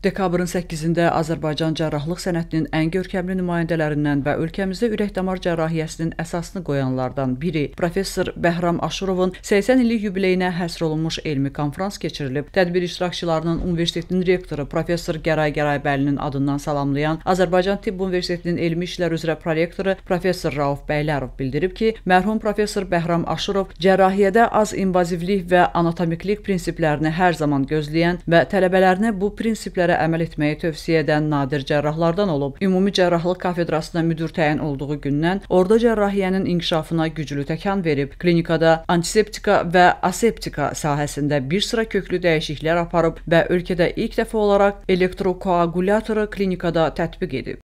Dekabrın 8-də Azərbaycan cərrahlıq sənətinin ən görkəmli nümayəndələrindən və ölkəmizdə ürək-damar cərrahiyyəsinin əsasını qoyanlardan biri professor Bəhram Aşurovun 80 illik yubileyinə həsr olunmuş elmi konfrans keçirilib. Tədbir iştirakçılarının universitetin rektoru professor Gəray Gəraybəlinin adından salamlayan Azərbaycan Tibb Universitetinin elmi işlər üzrə prorektoru professor Rauf Bəylərov bildirib ki, mərhum professor Bəhram Aşurov cərrahiyyədə az invazivlik və anatomiklik prinsiplərini hər zaman gözləyən və tələbələrinə bu prinsiplərə tədbirlərə əməl etməyi tövsiyə edən nadir cərrahlardan olub. Ümumi cərrahlıq kafedrasına müdir təyin olduğu gündən orada cərrahiyyənin inkişafına güclü təkan verib. Klinikada antiseptika və aseptika sahəsində bir sıra köklü dəyişikliklər aparıb və ölkədə ilk dəfə olaraq elektrokoaqulyatoru klinikada tətbiq edib.